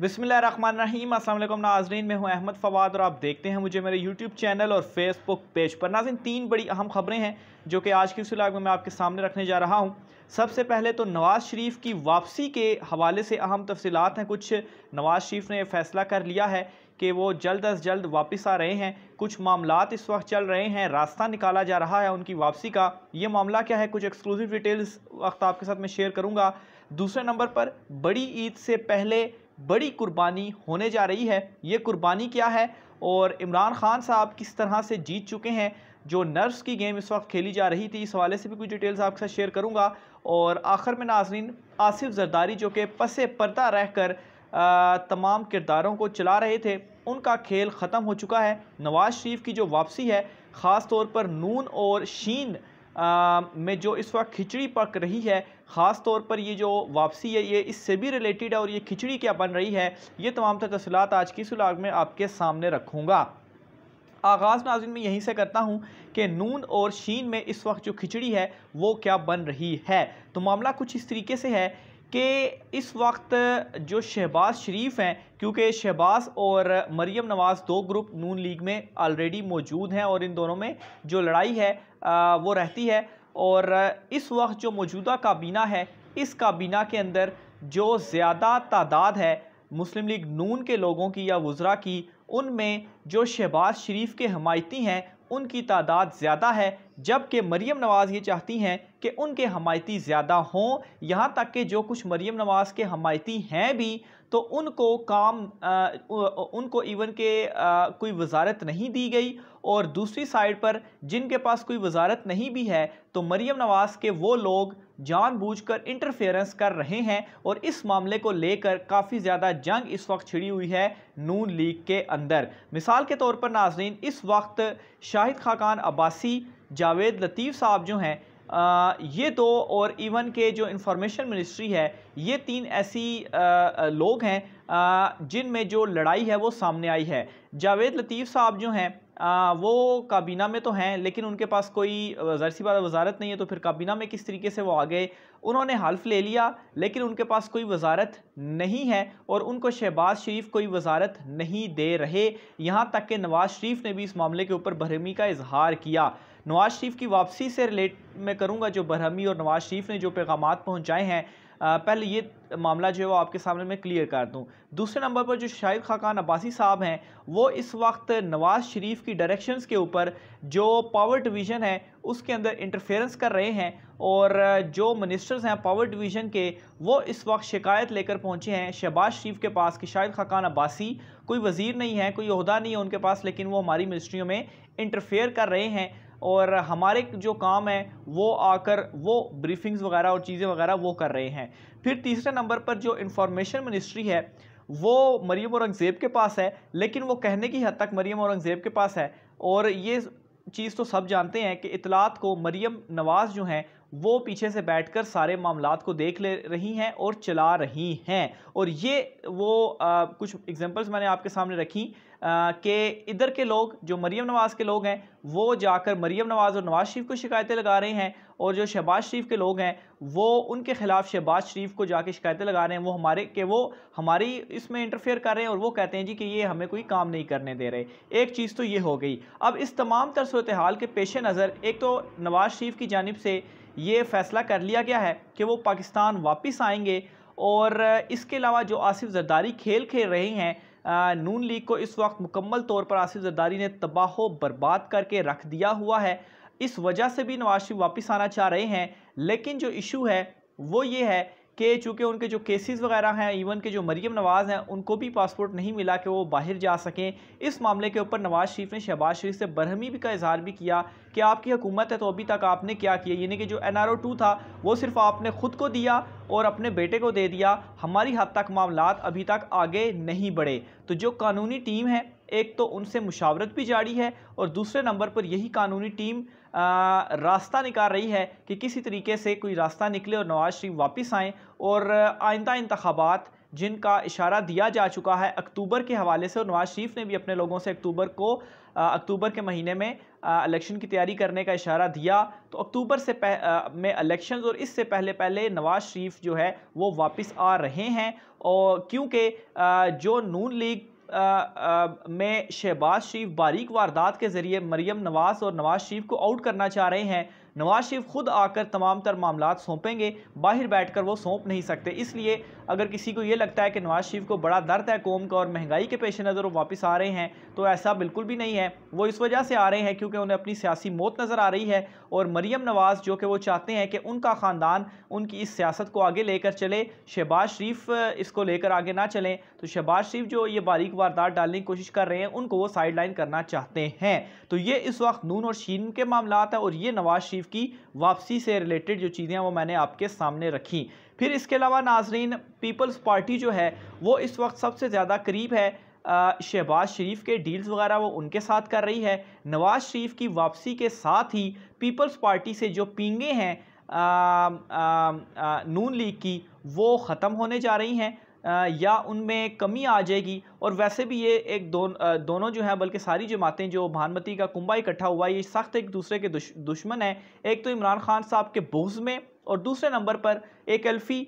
बिसमीम असल नाजरीन मैं हूँ अहमद फवाद और आप देखते हैं मुझे मेरे यूट्यूब चैनल और फेसबुक पेज पर नाजिन तीन बड़ी अहम खबरें हैं जो कि आज की इस इलाक में मैं आपके सामने रखने जा रहा हूँ सबसे पहले तो नवाज़ शरीफ की वापसी के हवाले से अहम तफसीत हैं कुछ नवाज़ शरीफ ने फैसला कर लिया है कि वो जल्द अज जल्द वापस आ रहे हैं कुछ मामला इस वक्त चल रहे हैं रास्ता निकाला जा रहा है उनकी वापसी का ये मामला क्या है कुछ एक्सक्लूसिव डिटेल्स वक्त आपके साथ मैं शेयर करूँगा दूसरे नंबर पर बड़ी ईद से पहले बड़ी कुर्बानी होने जा रही है ये कुर्बानी क्या है और इमरान खान साहब किस तरह से जीत चुके हैं जो नर्स की गेम इस वक्त खेली जा रही थी इस हवाले से भी कुछ डिटेल्स आपके साथ शेयर करूँगा और आखिर में नाजरीन आसिफ जरदारी जो कि पसे पर्दा रह कर तमाम किरदारों को चला रहे थे उनका खेल ख़त्म हो चुका है नवाज़ शरीफ की जो वापसी है ख़ास तौर पर नून और शीन में जो इस वक्त खिचड़ी पक रही है ख़ास तौर पर ये जो वापसी है ये इससे भी रिलेटेड है और ये खिचड़ी क्या बन रही है ये तमाम तफसलत आज की सुलाग में आपके सामने रखूँगा आगाज़ नाजिन में यहीं से करता हूँ कि नून और शीन में इस वक्त जो खिचड़ी है वो क्या बन रही है तो मामला कुछ इस तरीके से है कि इस वक्त जो शहबाज शरीफ हैं क्योंकि शहबाज और मरीम नवाज़ दो ग्रुप नून लीग में ऑलरेडी मौजूद हैं और इन दोनों में जो लड़ाई है वो रहती है और इस वक्त जो मौजूदा काबीना है इस काबीना के अंदर जो ज़्यादा तादाद है मुस्लिम लीग नून के लोगों की या वज़रा की उनमें जो शहबाज शरीफ के हमायती हैं उनकी तादाद ज़्यादा है जबकि मरीम नवाज़ ये चाहती हैं कि उनके हमायती ज़्यादा हों यहाँ तक कि जो कुछ मरीम नवाज़ के हमायती हैं भी तो उनको काम आ, उनको इवन के आ, कोई वजारत नहीं दी गई और दूसरी साइड पर जिनके पास कोई वजारत नहीं भी है तो मरीम नवाज़ के वो लोग जानबूझकर इंटरफेरेंस कर रहे हैं और इस मामले को लेकर काफ़ी ज़्यादा जंग इस वक्त छिड़ी हुई है नून लीग के अंदर मिसाल के तौर पर नाजरीन इस वक्त शाहिद खाकान अब्बासी जावेद लतीफ़ साहब जो हैं ये दो और इवन के जो इंफॉर्मेशन मिनिस्ट्री है ये तीन ऐसी आ, लोग हैं जिनमें जो लड़ाई है वो सामने आई है जावेद लतीफ़ साहब जो हैं आ, वो काबीना में तो हैं लेकिन उनके पास कोई जरसी बात वजारत नहीं है तो फिर काबीना में किस तरीके से वो आ गए उन्होंने हल्फ ले लिया लेकिन उनके पास कोई वजारत नहीं है और उनको शहबाज शरीफ कोई वजारत नहीं दे रहे यहाँ तक कि नवाज़ शरीफ ने भी इस मामले के ऊपर बरहमी का इजहार किया नवाज़ शरीफ की वापसी से रिलेट मैं करूँगा जो बरहमी और नवाज़ शरीफ ने जो पैगाम पहुँचाए हैं पहले ये मामला जो है वो आपके सामने मैं क्लियर कर दूँ दूसरे नंबर पर जो शाहिद खाकान अब्बासी साहब हैं वो इस वक्त नवाज़ शरीफ की डायरेक्शंस के ऊपर जो पावर डिवीज़न है उसके अंदर इंटरफेरेंस कर रहे हैं और जो मिनिस्टर्स हैं पावर डिवीज़न के वो इस वक्त शिकायत लेकर पहुँचे हैं शहबाज शरीफ के पास कि शाहिद खाकान अब्बासी कोई वज़ीर नहीं है कोई अहदा नहीं है उनके पास लेकिन वो हमारी मिनिस्ट्रियों में इंटरफेयर कर रहे हैं और हमारे जो काम है वो आकर वो ब्रीफिंग्स वगैरह और चीज़ें वगैरह वो कर रहे हैं फिर तीसरे नंबर पर जो इंफॉर्मेशन मिनिस्ट्री है वो मरीम औरंगज़ेब के पास है लेकिन वो कहने की हद तक मरीम औरंगज़ेब के पास है और ये चीज़ तो सब जानते हैं कि इतलात को मरीम नवाज़ जो हैं वो पीछे से बैठकर सारे मामला को देख ले रही हैं और चला रही हैं और ये वो आ, कुछ एग्जांपल्स मैंने आपके सामने रखी कि इधर के लोग जो मरीम नवाज़ के लोग हैं वो जाकर मरीम नवाज़ और नवाज़ शरीफ को शिकायतें लगा रहे हैं और जो शहबाज शरीफ के लोग हैं वो उनके ख़िलाफ़ शहबाज शरीफ को जाके शिकायतें लगा रहे हैं वो हमारे के वो हमारी इसमें इंटरफेयर कर रहे हैं और वो कहते हैं जी कि ये हमें कोई काम नहीं करने दे रहे एक चीज़ तो ये हो गई अब इस तमाम तर सूरत हाल के पेश नज़र एक तो नवाज़ शरीफ की जानब से ये फ़ैसला कर लिया गया है कि वो पाकिस्तान वापस आएंगे और इसके अलावा जो आसिफ जरदारी खेल खेल रहे हैं नून लीग को इस वक्त मुकम्मल तौर पर आसिफ जरदारी ने तबाह बर्बाद करके रख दिया हुआ है इस वजह से भी नवाज शरीफ वापस आना चाह रहे हैं लेकिन जो इशू है वो ये है कि चूँकि उनके जो केसेस वगैरह हैं इवन के जो मरीम नवाज़ हैं उनको भी पासपोर्ट नहीं मिला कि वो बाहर जा सकें इस मामले के ऊपर नवाज़ शरीफ ने शहबाज शरीफ से बरहमी भी का इजहार भी किया कि आपकी हुकूमत है तो अभी तक आपने क्या किया यानी कि जो एन आर ओ टू था वो सिर्फ आपने ख़ुद को दिया और अपने बेटे को दे दिया हमारी हद तक मामला अभी तक आगे नहीं बढ़े तो जो कानूनी टीम है एक तो उनसे मुशावरत भी जारी है और दूसरे नंबर पर यही कानूनी टीम आ, रास्ता निकाल रही है कि किसी तरीके से कोई रास्ता निकले और नवाज शरीफ वापस आएँ और आइंदा इंतबात जिनका इशारा दिया जा चुका है अक्टूबर के हवाले से और नवाज शरीफ ने भी अपने लोगों से अक्टूबर को अक्टूबर के महीने में इलेक्शन की तैयारी करने का इशारा दिया तो अक्टूबर से पह, आ, में इलेक्शंस और इससे पहले पहले नवाज शरीफ जो है वो वापस आ रहे हैं और क्योंकि जो नून लीग में शहबाज शरीफ बारीक वारदात के ज़रिए मरियम नवाज और नवाज शरीफ को आउट करना चाह रहे हैं नवाज शरीफ खुद आकर तमाम तर मामला सौंपेंगे बाहर बैठ कर वो सौंप नहीं सकते इसलिए अगर किसी को ये लगता है कि नवाज शरीफ को बड़ा दर्द है कौम का और महंगाई के पेश नज़र वो वापस आ रहे हैं तो ऐसा बिल्कुल भी नहीं है वो इस वजह से आ रहे हैं क्योंकि उन्हें अपनी सियासी मौत नज़र आ रही है और मरीम नवाज़ जो कि वो चाहते हैं कि उनका ख़ानदान उनकी इस सियासत को आगे लेकर चले शहबाज शरीफ इसको लेकर आगे ना चलें तो शहबाज शरीफ जो ये बारीक वारदात डालने की कोशिश कर रहे हैं उनको वो साइड लाइन करना चाहते हैं तो ये इस वक्त नून और शीन के मामला है और ये नवाज शरीफ की वापसी से रिलेटेड जो चीज़ें हैं वो मैंने आपके सामने रखी फिर इसके अलावा नाजरीन पीपल्स पार्टी जो है वो इस वक्त सबसे ज़्यादा करीब है शहबाज शरीफ के डील्स वगैरह वो उनके साथ कर रही है नवाज शरीफ की वापसी के साथ ही पीपल्स पार्टी से जो पींगे हैं आ, आ, आ, नून लीग की वो ख़त्म होने जा रही हैं या उनमें कमी आ जाएगी और वैसे भी ये एक दो, दोनों जो हैं बल्कि सारी जमातें जो भानमती का कुंबा इकट्ठा हुआ ये सख्त एक दूसरे के दुश, दुश्मन है एक तो इमरान खान साहब के बोझ में और दूसरे नंबर पर एक एल्फ़ी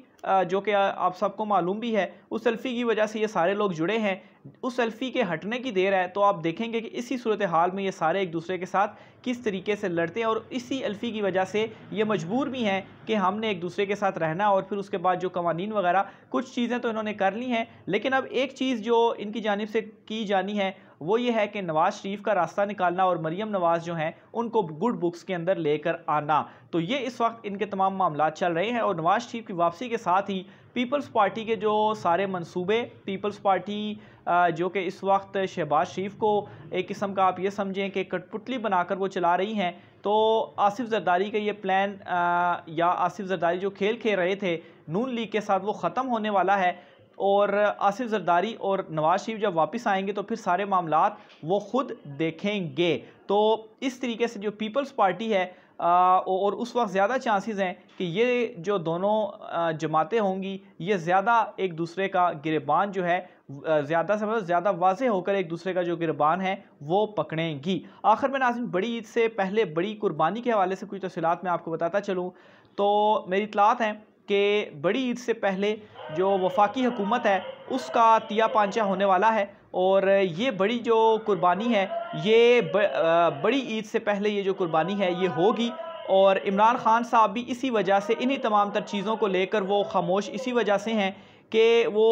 जो कि आप सबको मालूम भी है उस सेल्फ़ी की वजह से ये सारे लोग जुड़े हैं उस सेल्फ़ी के हटने की देर है तो आप देखेंगे कि इसी सूरत हाल में ये सारे एक दूसरे के साथ किस तरीके से लड़ते हैं और इसी एल्फ़ी की वजह से ये मजबूर भी हैं कि हमने एक दूसरे के साथ रहना और फिर उसके बाद जो कवानीन वगैरह कुछ चीज़ें तो इन्होंने कर ली हैं लेकिन अब एक चीज़ जो इनकी जानब से की जानी है वो ये है कि नवाज शरीफ का रास्ता निकालना और मरीम नवाज जो हैं उनको गुड बुक्स के अंदर लेकर आना तो ये इस वक्त इनके तमाम मामला चल रहे हैं और नवाज शरीफ की वापसी के साथ ही पीपल्स पार्टी के जो सारे मंसूबे पीपल्स पार्टी जो कि इस वक्त शहबाज शरीफ को एक किस्म का आप ये समझें कि कठपुतली बनाकर वो चला रही हैं तो आसिफ जरदारी का ये प्लान या आसिफ जरदारी जो खेल खेल रहे थे नून लीग के साथ वो ख़त्म होने वाला है और आसिफ जरदारी और नवाज़ शरीफ जब वापस आएंगे तो फिर सारे मामला वो ख़ुद देखेंगे तो इस तरीके से जो पीपल्स पार्टी है आ, और उस वक्त ज़्यादा चांसेस हैं कि ये जो दोनों जमातें होंगी ये ज़्यादा एक दूसरे का गिरबान जो है ज़्यादा से मतलब ज़्यादा वाज होकर एक दूसरे का जो गिरबान है वो पकड़ेंगी आखिर में नाजिम बड़ी ईद से पहले बड़ी कुर्बानी के हवाले से कुछ तफसीत मैं आपको बताता चलूँ तो मेरी इतलात हैं कि बड़ी ईद से पहले जो वफाकी हुकूमत है उसका तिया पांचा होने वाला है और ये बड़ी जो कुर्बानी है ये ब, बड़ी ईद से पहले ये जो कुर्बानी है ये होगी और इमरान ख़ान साहब भी इसी वजह से इन्हीं तमाम तर चीज़ों को लेकर वो खामोश इसी वजह से हैं कि वो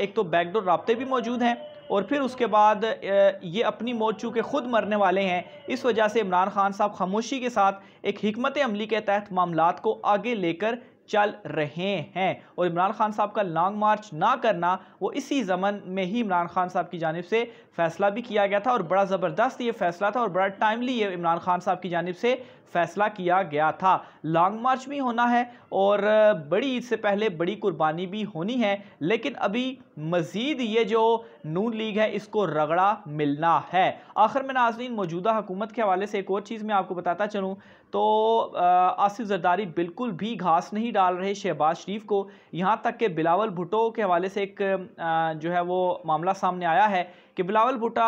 एक तो बैकडोर रबते भी मौजूद हैं और फिर उसके बाद ये अपनी मौत चूँकि ख़ुद मरने वाले हैं इस वजह से इमरान खान साहब खामोशी के साथ एक हमत अमली के तहत मामला को आगे लेकर चल रहे हैं और इमरान खान साहब का लॉन्ग मार्च ना करना वो इसी ज़मन में ही इमरान खान साहब की जानब से फैसला भी किया गया था और बड़ा ज़बरदस्त ये फैसला था और बड़ा टाइमली ये इमरान खान साहब की जानब से फैसला किया गया था लॉन्ग मार्च भी होना है और बड़ी ईद से पहले बड़ी कुर्बानी भी होनी है लेकिन अभी मज़ीद ये जो नून लीग है इसको रगड़ा मिलना है आखिर में नाजरीन मौजूदा हुकूमत के हवाले से एक और चीज़ मैं आपको बताता चलूँ तो आसिफ जरदारी बिल्कुल भी घास नहीं डाल रहे शहबाज शरीफ को यहाँ तक कि बिलावल भुटो के हवाले से एक जो है वो मामला सामने आया है कि बिलावल भुटा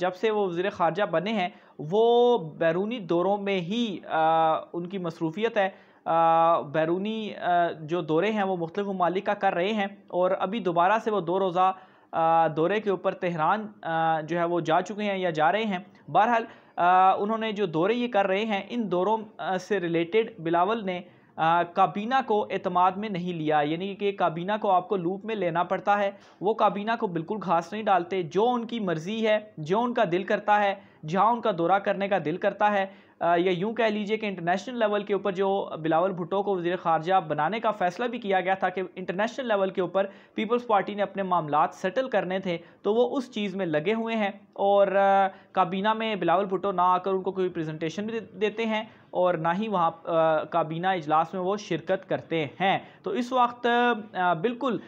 जब से वो वजी ख़ारजा बने हैं वो बैरूनी दौरों में ही उनकी मसरूफियत है बैरूनी जो दौरे हैं वो मुख्तु ममालिक का कर रहे हैं और अभी दोबारा से वो दो रोज़ा दौरे के ऊपर तेहरान जो है वो जा चुके हैं या जा रहे हैं बहरहाल उन्होंने जो दौरे ये कर रहे हैं इन दौरों से रिलेटेड बिलावल ने काबीना को अतमाद में नहीं लिया यानी कि काबीना को आपको लूप में लेना पड़ता है वो काबीना को बिल्कुल घास नहीं डालते जो उनकी मर्ज़ी है जो उनका दिल करता है जहाँ उनका दौरा करने का दिल करता है या यूं कह लीजिए कि इंटरनेशनल लेवल के ऊपर जो बिलावल भुट्टो को वजी खारजा बनाने का फैसला भी किया गया था कि इंटरनेशनल लेवल के ऊपर पीपल्स पार्टी ने अपने मामला सेटल करने थे तो वो उस चीज़ में लगे हुए हैं और काबीना में बिलावल भुट्टो ना आकर उनको कोई प्रेजेंटेशन भी देते हैं और ना ही वहाँ काबीना इजलास में वो शिरकत करते हैं तो इस वक्त बिल्कुल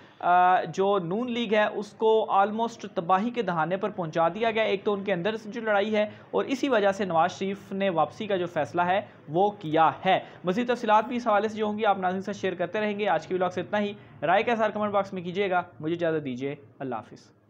जो नून लीग है उसको आलमोस्ट तबाही के दहाने पर पहुँचा दिया गया एक तो उनके अंदर जो लड़ाई है और इसी वजह से नवाज़ शरीफ ने वापसी का जो फैसला है वो किया है मजीद तफसलत भी इस हवाले से जो होंगी आप नाजिन से शेयर करते रहेंगे आज के ब्लॉग से इतना ही राय का सार कमेंट बॉक्स में कीजिएगा मुझे इजाज़त दीजिए अल्लाह हाफिज़